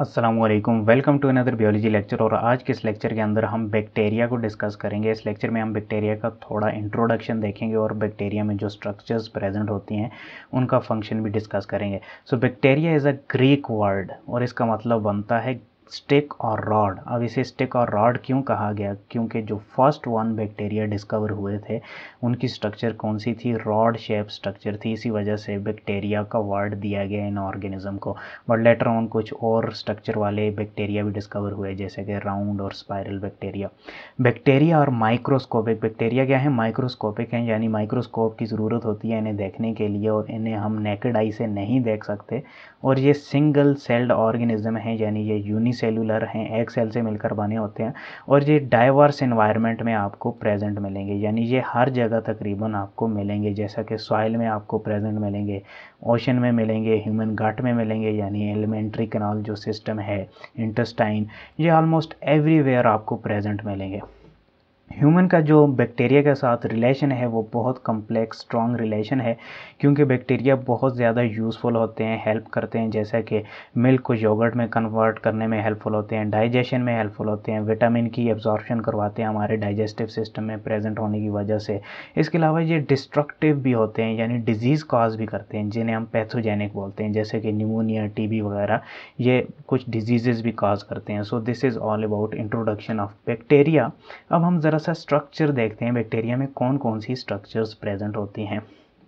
Aslam welcome to another biology lecture और आज के इस लेक्चर के अंदर हम बैक्टीरिया को डिस्कस करेंगे इस लेक्चर में हम बैक्टीरिया का थोड़ा इंट्रोडक्शन देखेंगे और बैक्टीरिया में जो स्ट्रक्चर्स प्रेजेंट होती हैं उनका फंक्शन भी डिस्कस करेंगे so bacteria is a Greek word और इसका मतलब बनता है स्टिक और रॉड अब इसे स्टिक और रॉड क्यों कहा गया क्योंकि जो फर्स्ट वन बैक्टीरिया डिस्कवर हुए थे उनकी स्ट्रक्चर कौन सी थी रॉड शेप स्ट्रक्चर थी इसी वजह से बैक्टीरिया का वर्ड दिया गया इन ऑर्गेनिज्म को बट लेटर ऑन कुछ और स्ट्रक्चर वाले बैक्टीरिया भी डिस्कवर हुए जैसे कि राउंड और स्पायरल बैक्टीरिया बैक्टीरिया और माइक्रोस्कोपिक बैक्टीरिया क्या है माइक्रोस्कोपिक हैं यानी माइक्रोस्कोप की ज़रूरत होती है इन्हें देखने के लिए और इन्हें हम नेकेड आई से नहीं देख सकते और ये सिंगल सेल्ड ऑर्गेनिज्म है यानी ये यूनि यूनिसेलुलर हैं एक सेल से मिलकर बने होते हैं और ये डाइवर्स इन्वायरमेंट में आपको प्रेजेंट मिलेंगे यानी ये हर जगह तकरीबन आपको मिलेंगे जैसा कि सॉइल में आपको प्रेजेंट मिलेंगे ओशन में मिलेंगे ह्यूमन गट में मिलेंगे यानी एलिमेंट्री कनाल जो सिस्टम है इंटस्टाइन ये ऑलमोस्ट एवरीवेयर आपको प्रेजेंट मिलेंगे ह्यूमन का जो बैक्टीरिया के साथ रिलेशन है वो बहुत कम्प्लेक्स स्ट्रॉन्ग रिलेशन है क्योंकि बैक्टीरिया बहुत ज़्यादा यूज़फुल होते हैं हेल्प करते हैं जैसा कि मिल्क को योगर्ट में कन्वर्ट करने में हेल्पफुल होते हैं डाइजेशन में हेल्पफुल होते हैं विटामिन की एब्जॉर्प्शन करवाते हैं हमारे डाइजेस्टिव सिस्टम में प्रेजेंट होने की वजह से इसके अलावा ये डिस्ट्रक्टिव भी होते हैं यानी डिजीज़ कॉज भी करते हैं जिन्हें हम पैथोजेनिक बोलते हैं जैसे कि निमोनिया टी वगैरह ये कुछ डिजीज़ भी कॉज करते हैं so this is all about introduction of bacteria अब हम ज़रा सा स्ट्रक्चर देखते हैं बैक्टीरिया में कौन कौन सी स्ट्रक्चर्स प्रेजेंट होती हैं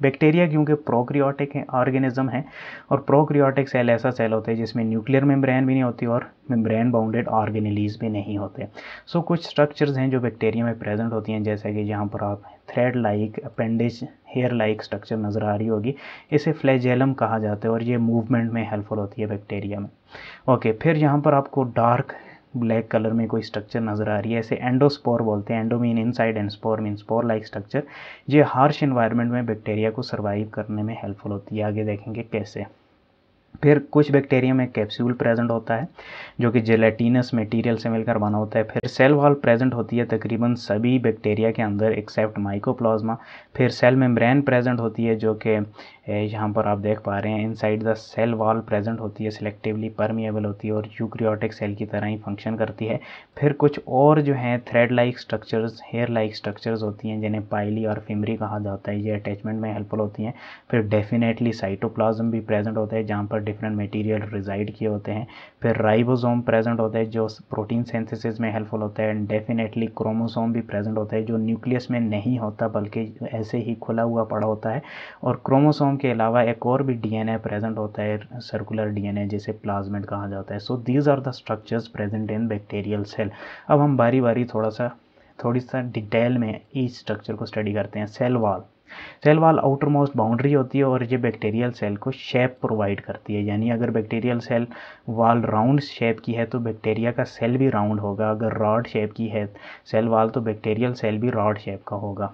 बैक्टीरिया क्योंकि प्रोक्रियोटिक ऑर्गेनिज्म है और प्रोक्रियोटिक सेल ऐसा सेल होता है जिसमें न्यूक्लियर मेम्ब्रेन भी नहीं होती और मेम्ब्रेन बाउंडेड ऑर्गेनिलीज भी नहीं होते सो so, कुछ स्ट्रक्चर्स हैं जो बैक्टीरिया में प्रेजेंट होती हैं जैसे कि जहाँ पर आप thread like appendages hair like structure नज़र आ रही होगी इसे फ्लैजेलम कहा जाता है और ये मूवमेंट में हेल्पफुल होती है बैक्टीरिया में ओके okay, फिर यहाँ पर आपको डार्क ब्लैक कलर में कोई स्ट्रक्चर नज़र आ रही है ऐसे एंडोस्पोर बोलते हैं endo mean inside and spore mean spore like structure ये हार्श इन्वायरमेंट में बैक्टीरिया को सर्वाइव करने में हेल्पफुल होती है आगे देखेंगे कैसे फिर कुछ बैक्टीरिया में कैप्सूल प्रेजेंट होता है जो कि जेलेटिनस मटेरियल से मिलकर बना होता है फिर सेल वॉल प्रेजेंट होती है तकरीबन सभी बैक्टीरिया के अंदर एक्सेप्ट माइकोप्लाज्मा फिर सेल मेम्ब्रेन प्रेजेंट होती है जो कि यहाँ पर आप देख पा रहे हैं inside the cell wall present होती है सिलेक्टिवली परमिएबल होती है और यूक्रियाटिक सेल की तरह ही फंक्शन करती है फिर कुछ और जो हैं thread like structures hair like structures होती हैं जिन्हें पाइली और फिमरी कहा जाता है ये अटैचमेंट में हेल्पफुल होती हैं फिर डेफिनेटली साइटोप्लाज्म भी प्रेजेंट होता है जहाँ पर डिफरेंट मटेरियल रिजाइड किए होते हैं फिर राइबोसोम प्रेजेंट होता है जो प्रोटीन सिंथेसिस में हेल्पफुल होता है एंड डेफिनेटली क्रोमोसोम भी प्रेजेंट होता है जो न्यूक्लियस में नहीं होता बल्कि ऐसे ही खुला हुआ पड़ा होता है और क्रोमोसोम के अलावा एक और भी डी प्रेजेंट होता है सर्कुलर डी जिसे प्लाज्मेट कहा जाता है so these are the structures present in bacterial cell अब हम बारी बारी थोड़ा सा थोड़ी सा डिटेल में इस स्ट्रक्चर को स्टडी करते हैं cell wall cell wall outermost boundary होती है और ये बैक्टीरियल सेल को शेप प्रोवाइड करती है यानी अगर bacterial cell wall round shape की है तो बैक्टीरिया का सेल भी राउंड होगा अगर रॉड शेप की है सेल वाल तो बैक्टीरियल सेल भी रॉड शेप का होगा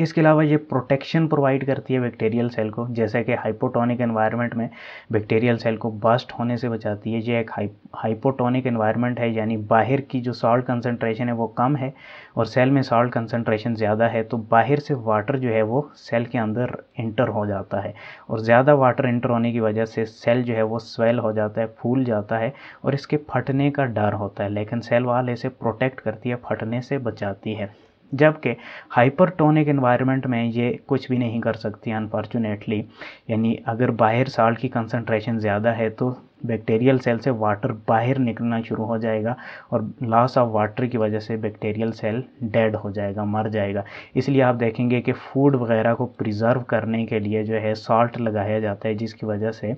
इसके अलावा ये प्रोटेक्शन प्रोवाइड करती है बैक्टीरियल सेल को जैसे कि हाइपोटोनिक एनवायरनमेंट में बैक्टीरियल सेल को बस्ट होने से बचाती है ये एक हाइपोटोनिक एनवायरनमेंट है यानी बाहर की जो सॉल्ट कंसनट्रेशन है वो कम है और सेल में सॉल्ट कंसनट्रेशन ज़्यादा है तो बाहर से वाटर जो है वो सेल के अंदर इंटर हो जाता है और ज़्यादा वाटर इंटर होने की वजह से सेल जो है वो स्वेल हो जाता है फूल जाता है और इसके फटने का डर होता है लेकिन सेल वाल इसे प्रोटेक्ट करती है फटने से बचाती है जबकि हाइपरटोनिक इन्वायरमेंट में ये कुछ भी नहीं कर सकती अनफॉर्चुनेटली यानी अगर बाहर साल्ट की कंसनट्रेशन ज़्यादा है तो बैक्टीरियल सेल से वाटर बाहर निकलना शुरू हो जाएगा और लॉस ऑफ वाटर की वजह से बैक्टीरियल सेल डेड हो जाएगा मर जाएगा इसलिए आप देखेंगे कि फूड वगैरह को प्रिजर्व करने के लिए जो है सॉल्ट लगाया जाता है जिसकी वजह से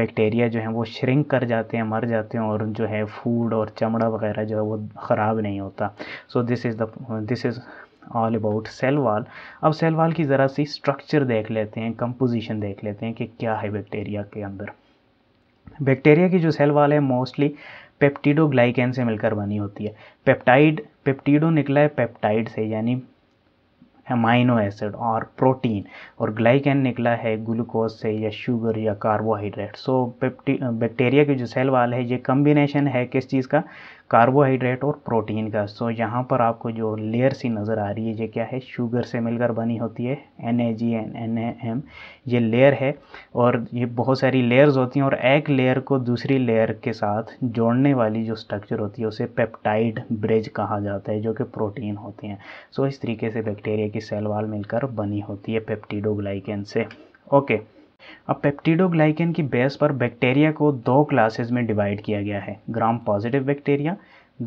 बैक्टीरिया जो है वो श्रिंक कर जाते हैं मर जाते हैं और जो है फूड और चमड़ा वगैरह जो है वो ख़राब नहीं होता so this is the this is all about cell wall अब सेल वाल की ज़रा सी स्ट्रक्चर देख लेते हैं कंपोजिशन देख लेते हैं कि क्या है बैक्टीरिया के अंदर बैक्टीरिया की जो सेल वाल है मोस्टली ग्लाइकैन से मिलकर बनी होती है पेप्टाइड पेप्टिडो निकला है पेप्टाइड से यानी अमाइनो एसिड और प्रोटीन और ग्लाइकैन निकला है ग्लूकोज से या शुगर या कार्बोहाइड्रेट सो पेप्टी बैक्टीरिया की जो सेल वाल है ये कम्बिनेशन है किस चीज़ का कार्बोहाइड्रेट और प्रोटीन का सो यहाँ पर आपको जो लेयर सी नज़र आ रही है ये क्या है शुगर से मिलकर बनी होती है N A G N N A M ये लेयर है और ये बहुत सारी लेयर्स होती हैं और एक लेयर को दूसरी लेयर के साथ जोड़ने वाली जो स्ट्रक्चर होती है उसे पेप्टाइड ब्रिज कहा जाता है जो कि प्रोटीन होते हैं सो इस तरीके से बैक्टीरिया की सेल वाल मिलकर बनी होती है पेप्टिडोग्लाइकन से ओके okay. अब पेप्टिडोग्लाइकन की बेस पर बैक्टीरिया को दो क्लासेस में डिवाइड किया गया है gram positive bacteria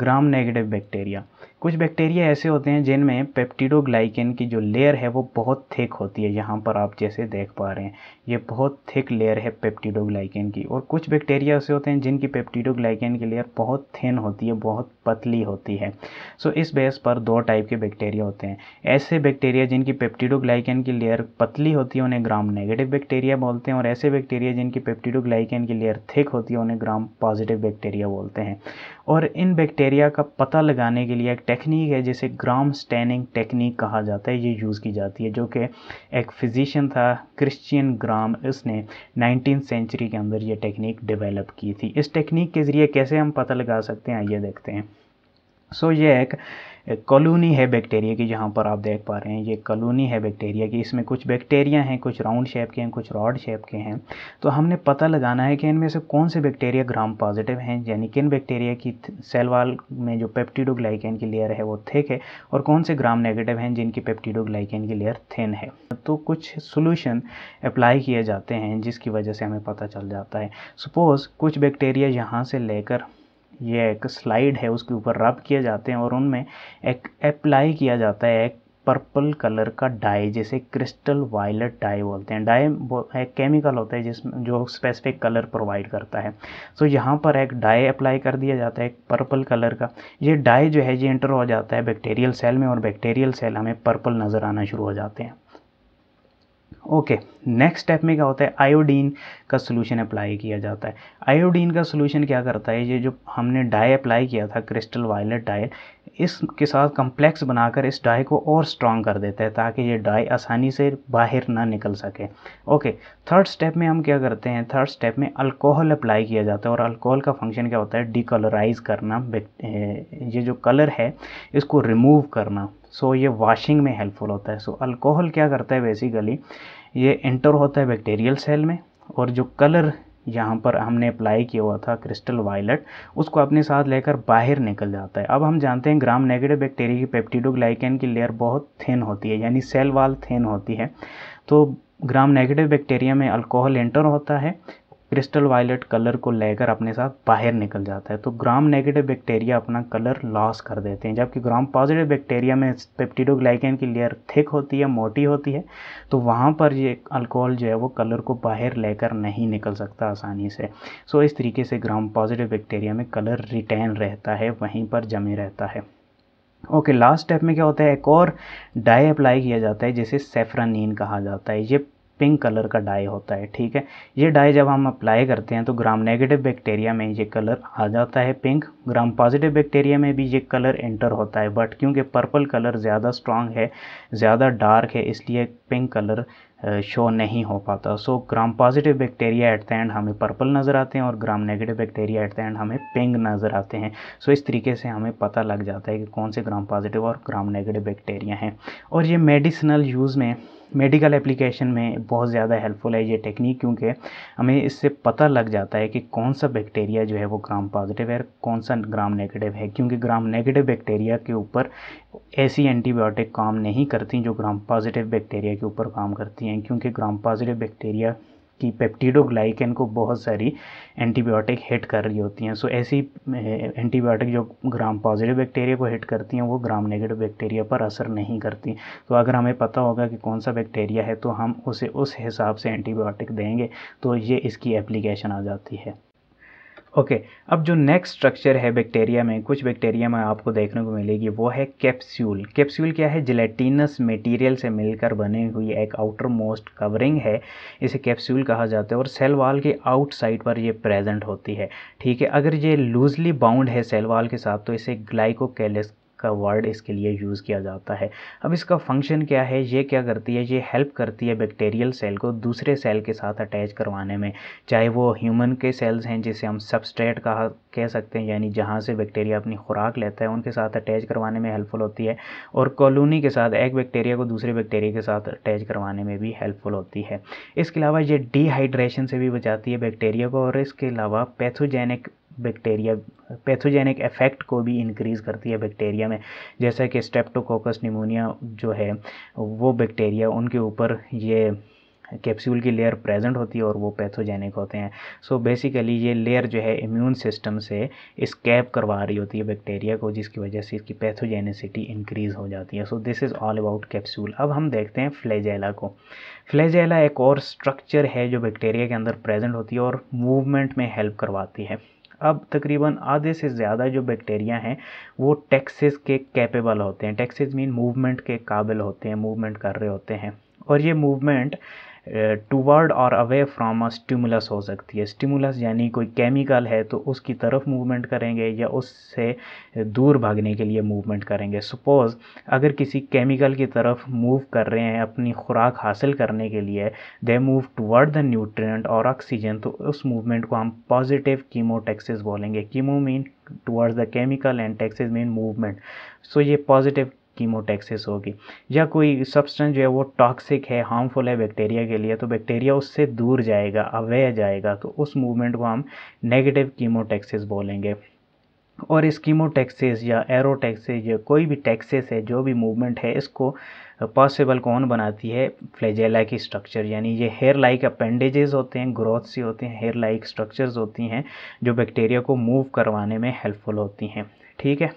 gram negative bacteria कुछ बैक्टीरिया ऐसे होते हैं जिनमें पेप्टिडोग्लाइकन की जो लेयर है वो बहुत थिक होती है यहाँ पर आप जैसे देख पा रहे हैं ये बहुत थिक लेयर है पेप्टिडोग्लाइकन की और कुछ बैक्टीरिया ऐसे होते हैं जिनकी पेप्टिडोग्लाइकन की लेयर बहुत थिन होती है बहुत पतली होती है सो इस बेस पर दो टाइप के बैक्टीरिया होते हैं ऐसे बैक्टीरिया जिनकी पेप्टिडोग्लाइकन की लेयर पतली होती है उन्हें ग्राम नेगेटिव बैक्टीरिया बोलते हैं और ऐसे बैक्टीरिया जिनकी पेप्टिडोग्लाइकन की लेयर थिक होती है उन्हें ग्राम पॉजिटिव बैक्टीरिया बोलते हैं और इन बैक्टीरिया का पता लगाने के लिए एक टेक्निक है जिसे ग्राम स्टैनिंग टेक्निक कहा जाता है ये यूज़ की जाती है जो कि एक फिजिशियन था क्रिश्चियन ग्राम इसने नाइनटीन सेंचुरी के अंदर ये टेक्निक डेवलप की थी इस टेक्निक के ज़रिए कैसे हम पता लगा सकते हैं आइए देखते हैं सो ये एक कॉलोनी है बैक्टीरिया की जहाँ पर आप देख पा रहे हैं ये कॉलोनी है बैक्टीरिया की इसमें कुछ बैक्टीरिया हैं कुछ राउंड शेप के हैं कुछ रॉड शेप के हैं तो हमने पता लगाना है कि इनमें से कौन से बैक्टीरिया ग्राम पॉजिटिव हैं यानी किन बैक्टीरिया की सेल वाल में जो पेप्टिडोग्लाइकैन की लेयर है वो थिक है और कौन से ग्राम नेगेटिव हैं जिनकी पेप्टिडोग्लाइकैन की लेयर थिन है तो कुछ सोल्यूशन अप्लाई किए जाते हैं जिसकी वजह से हमें पता चल जाता है सपोज़ कुछ बैक्टीरिया यहाँ से लेकर ये एक स्लाइड है उसके ऊपर रब किए जाते हैं और उनमें एक अप्लाई किया जाता है एक पर्पल कलर का डाई जैसे क्रिस्टल वायलट डाई बोलते हैं डाई एक केमिकल होता है जिसमें जो स्पेसिफिक कलर प्रोवाइड करता है सो so, यहाँ पर एक डाई अप्लाई कर दिया जाता है एक पर्पल कलर का ये डाई जो है ये इंटर हो जाता है बैक्टीरियल सेल में और बैक्टीरियल सेल हमें पर्पल नज़र आना शुरू हो जाते हैं ओके नेक्स्ट स्टेप में क्या होता है आयोडीन का सोल्यूशन अप्लाई किया जाता है आयोडीन का सोल्यूशन क्या करता है ये जो हमने डाई अप्लाई किया था क्रिस्टल वायलेट डाई इसके साथ कम्प्लेक्स बनाकर इस डाई को और स्ट्रॉन्ग कर देता है ताकि ये डाई आसानी से बाहर ना निकल सके ओके थर्ड स्टेप में हम क्या करते हैं थर्ड स्टेप में अल्कोहल अप्लाई किया जाता है और अल्कोहल का फंक्शन क्या होता है डिकलराइज करना ये जो कलर है इसको रिमूव करना सो ये वॉशिंग में हेल्पफुल होता है सो अल्कोहल क्या करता है बेसिकली ये इंटर होता है बैक्टीरियल सेल में और जो कलर यहाँ पर हमने अप्लाई किया हुआ था क्रिस्टल वायलट उसको अपने साथ लेकर बाहर निकल जाता है अब हम जानते हैं ग्राम नेगेटिव बैक्टीरिया की पेप्टिडोग्लाइकैन की लेयर बहुत थिन होती है यानी सेल वाल थिन होती है तो ग्राम नेगेटिव बैक्टीरिया में अल्कोहल एंटर होता है क्रिस्टल वायलेट कलर को लेकर अपने साथ बाहर निकल जाता है तो ग्राम नेगेटिव बैक्टीरिया अपना कलर लॉस कर देते हैं जबकि ग्राम पॉजिटिव बैक्टीरिया में पेप्टिडोग्लाइकन की लेयर थिक होती है मोटी होती है तो वहाँ पर ये अल्कोहल जो है वो कलर को बाहर लेकर नहीं निकल सकता आसानी से सो इस तरीके से ग्राम पॉजिटिव बैक्टीरिया में कलर रिटेन रहता है वहीं पर जमे रहता है ओके लास्ट स्टेप में क्या होता है एक और डाई अप्लाई किया जाता है जिसे सेफ्रानीन कहा जाता है ये पिंक कलर का डाई होता है ठीक है ये डाई जब हम अप्लाई करते हैं तो ग्राम नेगेटिव बैक्टीरिया में ये कलर आ जाता है पिंक ग्राम पॉजिटिव बैक्टीरिया में भी ये कलर एंटर होता है बट क्योंकि पर्पल कलर ज़्यादा स्ट्रांग है ज़्यादा डार्क है इसलिए पिंक कलर शो नहीं हो पाता so gram positive bacteria at the end हमें पर्पल नज़र आते हैं और gram negative bacteria at the end हमें पिंक नज़र आते हैं सो so, इस तरीके से हमें पता लग जाता है कि कौन से ग्राम पॉजिटिव और ग्राम नेगेटिव बैक्टीरिया हैं और ये मेडिसिनल यूज़ में मेडिकल एप्लीकेशन में बहुत ज़्यादा हेल्पफुल है ये टेक्निक क्योंकि हमें इससे पता लग जाता है कि कौन सा बैक्टीरिया जो है वो ग्राम पॉजिटिव है कौन सा ग्राम नेगेटिव है क्योंकि ग्राम नेगेटिव बैक्टीरिया के ऊपर ऐसी एंटीबायोटिक काम नहीं करती जो ग्राम पॉजिटिव बैक्टीरिया के ऊपर काम करती हैं क्योंकि ग्राम पॉजिटिव बैक्टीरिया कि पेप्टिडोग्लाइकन को बहुत सारी एंटीबायोटिक हिट कर रही होती हैं सो so, ऐसी एंटीबायोटिक जो ग्राम पॉजिटिव बैक्टीरिया को हिट करती हैं वो ग्राम नेगेटिव बैक्टीरिया पर असर नहीं करती तो अगर हमें पता होगा कि कौन सा बैक्टीरिया है तो हम उसे उस हिसाब से एंटीबायोटिक देंगे तो ये इसकी एप्लीकेशन आ जाती है ओके okay, अब जो नेक्स्ट स्ट्रक्चर है बैक्टीरिया में कुछ बैक्टीरिया में आपको देखने को मिलेगी वो है कैप्सूल कैप्सूल क्या है जिलेटिनस मटेरियल से मिलकर बनी हुई एक आउटर मोस्ट कवरिंग है इसे कैप्सूल कहा जाता है और सेल वाल के आउटसाइड पर ये प्रेजेंट होती है ठीक है अगर ये लूजली बाउंड है सेल वाल के साथ तो इसे ग्लाइकोकैलिस का वर्ड इसके लिए यूज़ किया जाता है अब इसका फंक्शन क्या है ये क्या करती है ये हेल्प करती है बैक्टीरियल सेल को दूसरे सेल के साथ अटैच करवाने में चाहे वो ह्यूमन के सेल्स हैं जिसे हम सबस्ट्रेट कहा कह सकते हैं यानी जहाँ से बैक्टीरिया अपनी खुराक लेता है उनके साथ अटैच करवाने में हेल्पफुल होती है और कॉलोनी के साथ एक बैक्टीरिया को दूसरे बैक्टीरिया के साथ अटैच करवाने में भी हेल्पफुल होती है इसके अलावा ये डिहाइड्रेशन से भी बचाती है बैक्टीरिया को और इसके अलावा पैथोजेनिक बैक्टीरिया पैथोजेनिक इफेक्ट को भी इंक्रीज़ करती है बैक्टीरिया में जैसा कि स्टेप्टोकोकस निमोनिया जो है वो बैक्टीरिया उनके ऊपर ये कैप्सूल की लेयर प्रेजेंट होती है और वो पैथोजेनिक होते हैं सो so बेसिकली ये लेयर जो है इम्यून सिस्टम से स्कैप करवा रही होती है बैक्टीरिया को जिसकी वजह से इसकी पैथोजेनिसिटी इंक्रीज़ हो जाती है so this is all about capsule अब हम देखते हैं फ्लेजेला को फ्लेजेला एक और स्ट्रक्चर है जो बैक्टीरिया के अंदर प्रेजेंट होती है और मूवमेंट में हेल्प करवाती है अब तकरीबन आधे से ज़्यादा जो बैक्टीरिया हैं वो टैक्सेस के कैपेबल होते हैं टैक्सेस मीन मूवमेंट के काबिल होते हैं मूवमेंट कर रहे होते हैं और ये मूवमेंट टूवर्ड और अवे फ्रॉम अ स्टिमुलस हो सकती है स्टिमुलस यानी कोई केमिकल है तो उसकी तरफ मूवमेंट करेंगे या उससे दूर भागने के लिए मूवमेंट करेंगे सपोज़ अगर किसी केमिकल की तरफ मूव कर रहे हैं अपनी खुराक हासिल करने के लिए they move toward the nutrient और ऑक्सीजन तो उस मूवमेंट को हम पॉजिटिव कीमोटेक्सिस बोलेंगे chemo mean towards the chemical and taxes mean movement so ये पॉजिटिव कीमोटैक्सिस होगी या कोई सब्सटेंस जो है वो टॉक्सिक है हार्मफुल है बैक्टीरिया के लिए तो बैक्टीरिया उससे दूर जाएगा अवे जाएगा तो उस मूवमेंट को हम नेगेटिव कीमोटैक्सिस बोलेंगे और इस कीमोटैक्सेस या एरोटैक्सेस या कोई भी टैक्सिस है जो भी मूवमेंट है इसको पॉसिबल कौन बनाती है फ्लेजेला की स्ट्रक्चर यानी ये हेयर लाइक अपेंडेजेस होते हैं ग्रोथ सी होते हैं हेयर लाइक स्ट्रक्चर्स होती हैं जो बैक्टीरिया को मूव करवाने में हेल्पफुल होती हैं ठीक है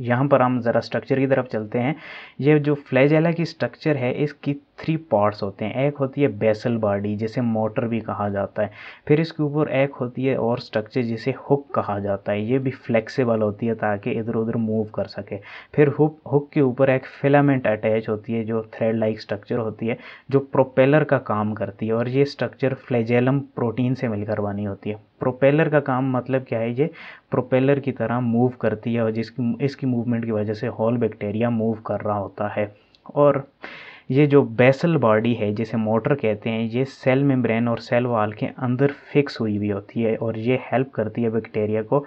यहाँ पर हम ज़रा स्ट्रक्चर की तरफ चलते हैं ये जो फ्लैजेला की स्ट्रक्चर है इसकी थ्री पार्ट्स होते हैं एक होती है बेसल बॉडी जिसे मोटर भी कहा जाता है फिर इसके ऊपर एक होती है और स्ट्रक्चर जिसे हुक कहा जाता है ये भी फ्लेक्सिबल होती है ताकि इधर उधर मूव कर सके फिर हुक हुक के ऊपर एक फिलामेंट अटैच होती है जो थ्रेड लाइक स्ट्रक्चर होती है जो प्रोपेलर का काम करती है और ये स्ट्रक्चर फ्लेजेलम प्रोटीन से मिलकर बनी होती है प्रोपेलर का काम मतलब क्या है ये प्रोपेलर की तरह मूव करती है और जिसकी इसकी मूवमेंट की वजह से हॉल बैक्टीरिया मूव कर रहा होता है और ये जो बेसल बॉडी है जिसे मोटर कहते हैं ये सेल मेम्ब्रेन और सेल वाल के अंदर फिक्स हुई हुई होती है और ये हेल्प करती है बैक्टीरिया को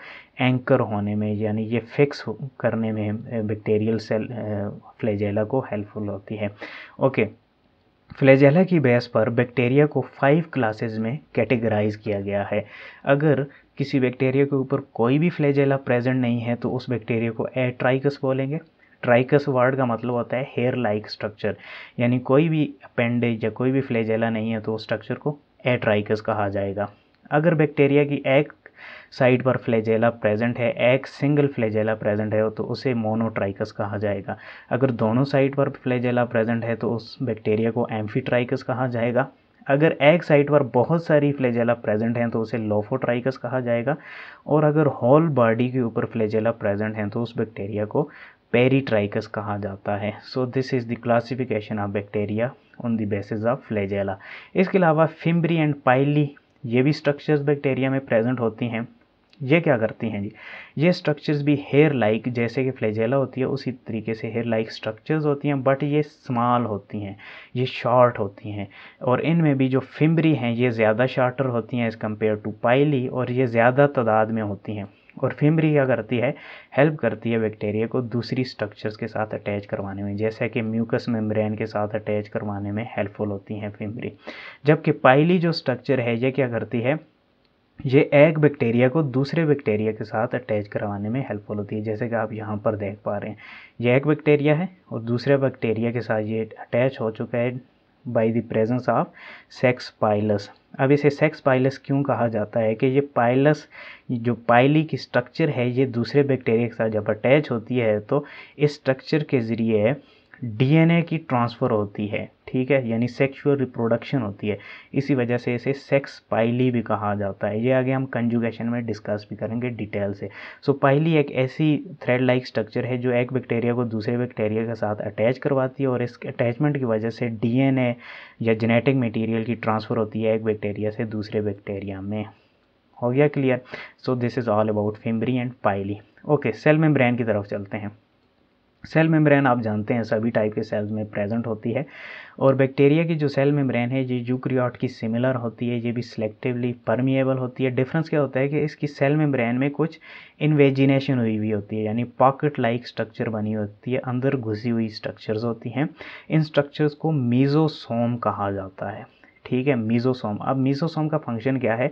एंकर होने में यानी ये फिक्स करने में बैक्टीरियल सेल फ्लेजेला को हेल्पफुल होती है ओके फ्लेजेला की बेस पर बैक्टीरिया को फाइव क्लासेज में कैटेगराइज किया गया है अगर किसी बैक्टीरिया के ऊपर कोई भी फ्लेजेला प्रेजेंट नहीं है तो उस बैक्टीरिया को एट्राइकस बोलेंगे ट्राइकस वर्ड का मतलब होता है हेयर लाइक स्ट्रक्चर यानी कोई भी अपेंडेज या कोई भी फ्लेजेला नहीं है तो उस स्ट्रक्चर को ए ट्राइकस कहा जाएगा अगर बैक्टीरिया की एक साइड पर फ्लेजेला प्रेजेंट है एक सिंगल फ्लेजेला प्रेजेंट है तो उसे मोनोट्राइकस कहा जाएगा अगर दोनों साइड पर फ्लेजेला प्रेजेंट है तो उस बैक्टीरिया को एम्फीट्राइकस कहा जाएगा अगर एक साइड पर बहुत सारी फ्लेजेला प्रेजेंट हैं तो उसे लोफोट्राइकस कहा जाएगा और अगर होल बॉडी के ऊपर फ्लेजेला प्रेजेंट हैं तो उस बैक्टीरिया को पेरीट्राइकस कहा जाता है so this is the classification of bacteria on the basis of flagella इसके अलावा फिम्बरी एंड पाइली ये भी स्ट्रक्चर्स बैक्टीरिया में प्रेजेंट होती हैं ये क्या करती हैं जी ये स्ट्रक्चर्स भी हेयर लाइक जैसे कि फ्लेजेला होती है उसी तरीके से हेयर लाइक स्ट्रक्चर्स होती हैं बट ये स्मॉल होती हैं ये शॉर्ट होती हैं और इनमें भी जो फिम्बरी हैं ये ज़्यादा शार्टर होती हैं एज़ कम्पेयर टू पाइली और ये ज़्यादा तादाद में होती हैं और फिमरी क्या करती है हेल्प करती है बैक्टीरिया को दूसरी स्ट्रक्चर्स के साथ अटैच करवाने में जैसे कि म्यूकस मेम्ब्रेन के साथ अटैच करवाने में हेल्पफुल होती हैं फिमरी जबकि पाइली जो स्ट्रक्चर है ये क्या करती है ये एक बैक्टीरिया को दूसरे बैक्टीरिया के साथ अटैच करवाने में हेल्पफुल होती है जैसे कि आप यहाँ पर देख पा रहे हैं ये एक बैक्टीरिया है और दूसरे बैक्टीरिया के साथ ये अटैच हो चुका है by the presence of sex pilus अब इसे सेक्स पाइलस क्यों कहा जाता है कि ये पाइलस जो पाइली की स्ट्रक्चर है ये दूसरे बैक्टीरिया के साथ जब अटैच होती है तो इस स्ट्रक्चर के ज़रिए डीएनए की ट्रांसफ़र होती है ठीक है यानी सेक्सुअल रिप्रोडक्शन होती है इसी वजह से इसे सेक्स पाइली भी कहा जाता है ये आगे हम कंजुगेशन में डिस्कस भी करेंगे डिटेल से सो so, पाइली एक ऐसी थ्रेड लाइक स्ट्रक्चर है जो एक बैक्टीरिया को दूसरे बैक्टीरिया के साथ अटैच करवाती है और इस अटैचमेंट की वजह से डी या जेनेटिक मटीरियल की ट्रांसफ़र होती है एक बैक्टीरिया से दूसरे बैक्टीरिया में हो गया clear so this is all about fimbriae and pili okay cell membrane की तरफ चलते हैं सेल मेम्ब्रेन आप जानते हैं सभी टाइप के सेल्स में प्रेजेंट होती है और बैक्टीरिया की जो सेल मेम्ब्रेन है ये यूक्रियोट की सिमिलर होती है ये भी सिलेक्टिवली परमिएबल होती है डिफरेंस क्या होता है कि इसकी सेल मेम्ब्रेन में कुछ इन्वेजिनेशन हुई हुई होती है यानी पॉकेट लाइक स्ट्रक्चर बनी होती है अंदर घुसी हुई स्ट्रक्चर्स होती हैं इन स्ट्रक्चर्स को मीजोसोम कहा जाता है ठीक है मीज़ोसोम अब मीज़ोसोम का फंक्शन क्या है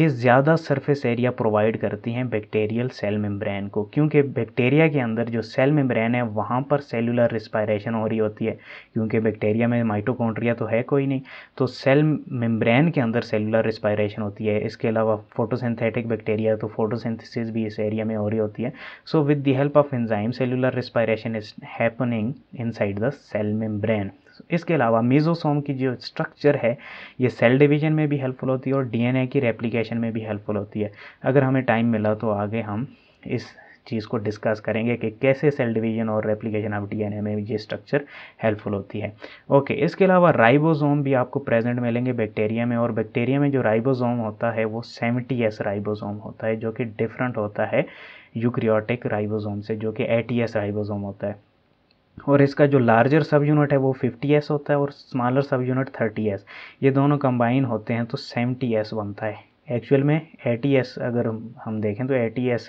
ये ज़्यादा सरफेस एरिया प्रोवाइड करती हैं बैक्टीरियल सेल मेम्ब्रेन को क्योंकि बैक्टीरिया के अंदर जो सेल मेम्ब्रेन है वहाँ पर सेलुलर रिस्पायरेशन हो रही होती है क्योंकि बैक्टीरिया में माइटोकॉन्ड्रिया तो है कोई नहीं तो सेल मेम्ब्रेन के अंदर सेलुलर रिस्पायरेशन होती है इसके अलावा फोटोसिंथेटिक बैक्टीरिया तो फोटोसिंथेसिस भी इस एरिया में हो रही होती है so with the help of enzyme cellular respiration is happening inside the cell membrane इसके अलावा मेजोसोम की जो स्ट्रक्चर है ये सेल डिवीजन में भी हेल्पफुल होती है और डीएनए की रेप्लिकेशन में भी हेल्पफुल होती है अगर हमें टाइम मिला तो आगे हम इस चीज़ को डिस्कस करेंगे कि कैसे सेल डिवीजन और रेप्लिकेशन ऑफ डीएनए में ये स्ट्रक्चर हेल्पफुल होती है ओके इसके अलावा राइबोसोम भी आपको प्रेजेंट मिलेंगे बैक्टीरिया में और बैक्टीरिया में जो राइबोसोम होता है वो सेवेंटी एस राइबोसोम होता है जो कि डिफरेंट होता है यूक्रियोटिक राइबोसोम से जो कि एटीएस राइबोसोम होता है और इसका जो लार्जर सब यूनिट है वो 50s होता है और स्मॉलर सब यूनिट 30s ये दोनों कंबाइन होते हैं तो 70s बनता है एक्चुअल में 80s अगर हम देखें तो 80s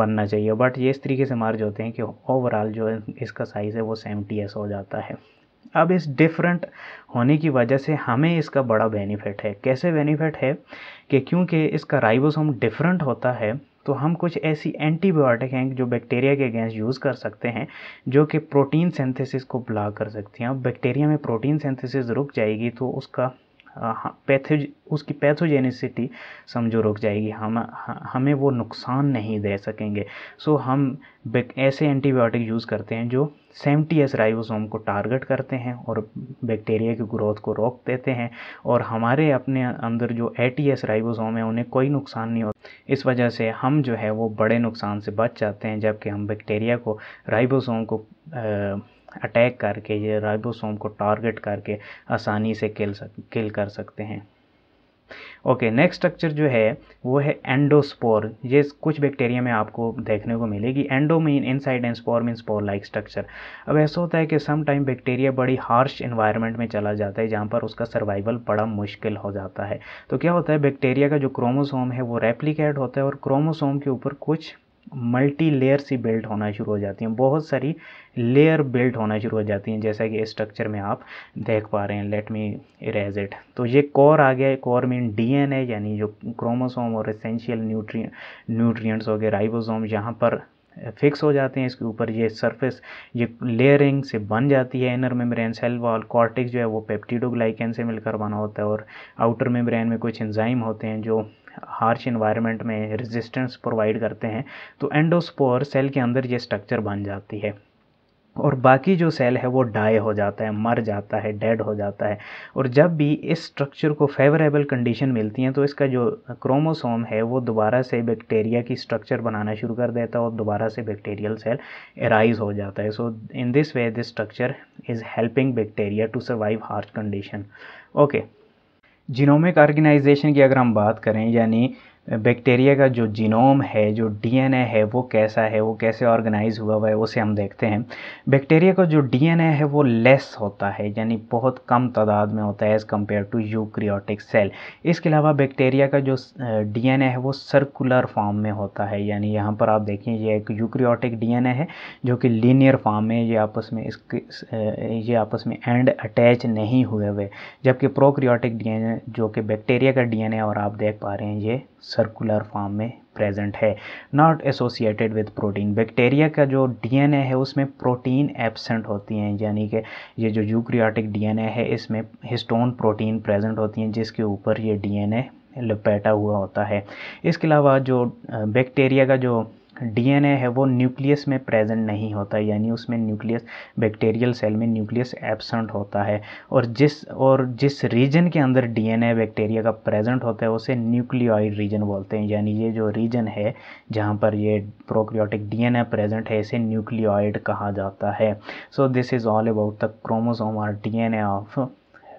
बनना चाहिए बट ये इस तरीके से मार्ज होते हैं कि ओवरऑल जो इसका साइज़ है वो 70s हो जाता है अब इस डिफरेंट होने की वजह से हमें इसका बड़ा बेनिफिट है कैसे बेनिफिट है कि क्योंकि इसका राइबोसोम डिफरेंट होता है तो हम कुछ ऐसी एंटीबायोटिक हैं जो बैक्टीरिया के अगेंस्ट यूज़ कर सकते हैं जो कि प्रोटीन सिंथेसिस को ब्लॉक कर सकती हैं बैक्टीरिया में प्रोटीन सिंथेसिस रुक जाएगी तो उसका हाँ, पैथोज उसकी पैथोजेनिसिटी समझो रुक जाएगी हम हमें वो नुकसान नहीं दे सकेंगे सो हम ऐसे एंटीबायोटिक यूज़ करते हैं जो सेमटी एस राइबोसोम को टारगेट करते हैं और बैक्टीरिया की ग्रोथ को रोक देते हैं और हमारे अपने अंदर जो ए टी एस राइबोसोम है उन्हें कोई नुकसान नहीं होता इस वजह से हम जो है वो बड़े नुकसान से बच जाते हैं जबकि हम बैक्टीरिया को राइबोसोम को आ, अटैक करके ये राइबोसोम को टारगेट करके आसानी से किल सक किल कर सकते हैं ओके नेक्स्ट स्ट्रक्चर जो है वो है एंडोस्पोर ये कुछ बैक्टीरिया में आपको देखने को मिलेगी endo mean inside and spore mean spore like structure अब ऐसा होता है कि सम टाइम बैक्टीरिया बड़ी हार्श इन्वायरमेंट में चला जाता है जहाँ पर उसका सर्वाइवल बड़ा मुश्किल हो जाता है तो क्या होता है बैक्टीरिया का जो क्रोमोसोम है वो रेप्लीकेट होता है और क्रोमोसोम के ऊपर कुछ मल्टी लेयर सी बिल्ट होना शुरू हो जाती हैं बहुत सारी लेयर बिल्ट होना शुरू हो जाती हैं जैसा कि स्ट्रक्चर में आप देख पा रहे हैं लेट मी इरेज इट तो ये कोर आ गया कोर मीन डीएनए यानी जो क्रोमोसोम और एसेंशियल न्यूट्री न्यूट्रियट्स हो गए राइबोसोम यहाँ पर फिक्स हो जाते हैं इसके ऊपर ये सरफेस ये लेयरिंग से बन जाती है inner membrane cell wall cortex जो है वो पेप्टिडोग्लाइकैन से मिलकर बना होता है और आउटर मेम्ब्रेन में कुछ एंजाइम होते हैं जो हार्श इन्वायरमेंट में रेजिस्टेंस प्रोवाइड करते हैं तो एंडोस्पोर सेल के अंदर ये स्ट्रक्चर बन जाती है और बाकी जो सेल है वो डाई हो जाता है मर जाता है डेड हो जाता है और जब भी इस स्ट्रक्चर को फेवरेबल कंडीशन मिलती हैं तो इसका जो क्रोमोसोम है वो दोबारा से बैक्टीरिया की स्ट्रक्चर बनाना शुरू कर देता है और दोबारा से बैक्टीरियल सेल एराइज हो जाता है so in this way this structure is helping bacteria to survive harsh condition okay genomic organisation की अगर हम बात करें यानी बैक्टीरिया का जो जीनोम है जो डीएनए है वो कैसा है वो कैसे ऑर्गेनाइज हुआ हुआ है उसे हम देखते हैं बैक्टीरिया का जो डीएनए है वो लेस होता है यानी बहुत कम तादाद में होता है as compare to eukaryotic cell इसके अलावा बैक्टीरिया का जो डीएनए है वो सर्कुलर फॉर्म में होता है यानी यहाँ पर आप देखें ये एक यूक्रियोटिक डीएनए है जो कि लीनियर फॉर्म में ये आपस में इसके ये आपस में एंड अटैच नहीं हुए हुए जबकि प्रोक्रियोटिक डीएनए जो कि बैक्टेरिया का डी और आप देख पा रहे हैं ये सर्कुलर फॉर्म में प्रेजेंट है not associated with protein bacteria का जो डीएनए है उसमें प्रोटीन एबसेंट होती हैं यानी कि ये जो यूक्रियाटिक डीएनए है इसमें हिस्टोन प्रोटीन प्रेजेंट होती हैं जिसके ऊपर ये डीएनए लपेटा हुआ होता है इसके अलावा जो बैक्टीरिया का जो डीएनए है वो न्यूक्लियस में प्रेजेंट नहीं होता यानी उसमें न्यूक्लियस बैक्टीरियल सेल में न्यूक्लियस एबसेंट होता है और जिस और जिस रीजन के अंदर डीएनए बैक्टीरिया का प्रेजेंट होता है उसे न्यूक्लियोइड रीजन बोलते हैं यानी ये जो रीजन है जहाँ पर ये प्रोक्रियोटिक डीएनए प्रेजेंट है इसे न्यूक्लियोइड कहा जाता है so this is all about the chromosome और डीएनए ऑफ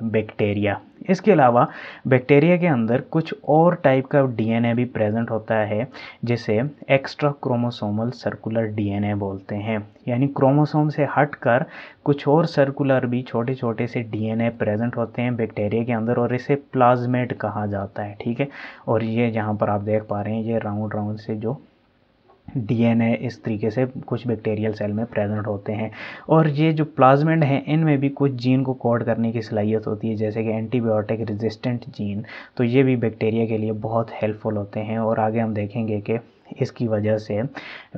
बैक्टीरिया इसके अलावा बैक्टीरिया के अंदर कुछ और टाइप का डीएनए भी प्रेजेंट होता है जिसे एक्स्ट्रा क्रोमोसोमल सर्कुलर डीएनए बोलते हैं यानी क्रोमोसोम से हटकर कुछ और सर्कुलर भी छोटे छोटे से डीएनए प्रेजेंट होते हैं बैक्टीरिया के अंदर और इसे प्लाज्मेट कहा जाता है ठीक है और ये यहाँ पर आप देख पा रहे हैं ये राउंड राउंड से जो डीएनए इस तरीके से कुछ बैक्टीरियल सेल में प्रेजेंट होते हैं और ये जो प्लाज्मेंट हैं इनमें भी कुछ जीन को कोड करने की सलाहियत होती है जैसे कि एंटीबायोटिक रेजिस्टेंट जीन तो ये भी बैक्टीरिया के लिए बहुत हेल्पफुल होते हैं और आगे हम देखेंगे कि इसकी वजह से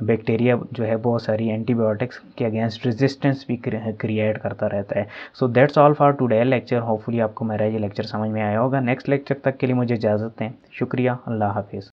बैक्टीरिया जो है बहुत सारी एंटीबायोटिक्स के अगेंस्ट रेजिस्टेंस भी क्रिएट करता रहता है so that's all for today lecture hopefully आपको मेरा ये लेक्चर समझ में आया होगा नेक्स्ट लेक्चर तक के लिए मुझे इजाज़त दें शुक्रिया अल्लाह हाफिज़